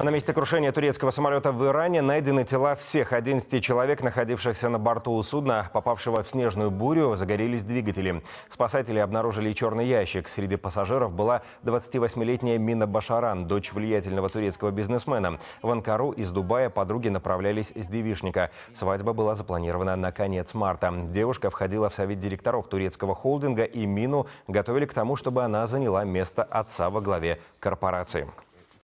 А на месте крушения турецкого самолета в Иране найдены тела всех 11 человек, находившихся на борту у судна, попавшего в снежную бурю, загорелись двигатели. Спасатели обнаружили черный ящик. Среди пассажиров была 28-летняя Мина Башаран, дочь влиятельного турецкого бизнесмена. В Анкару из Дубая подруги направлялись с девишника. Свадьба была запланирована на конец марта. Девушка входила в совет директоров турецкого холдинга и Мину готовили к тому, чтобы она заняла место отца во главе корпорации.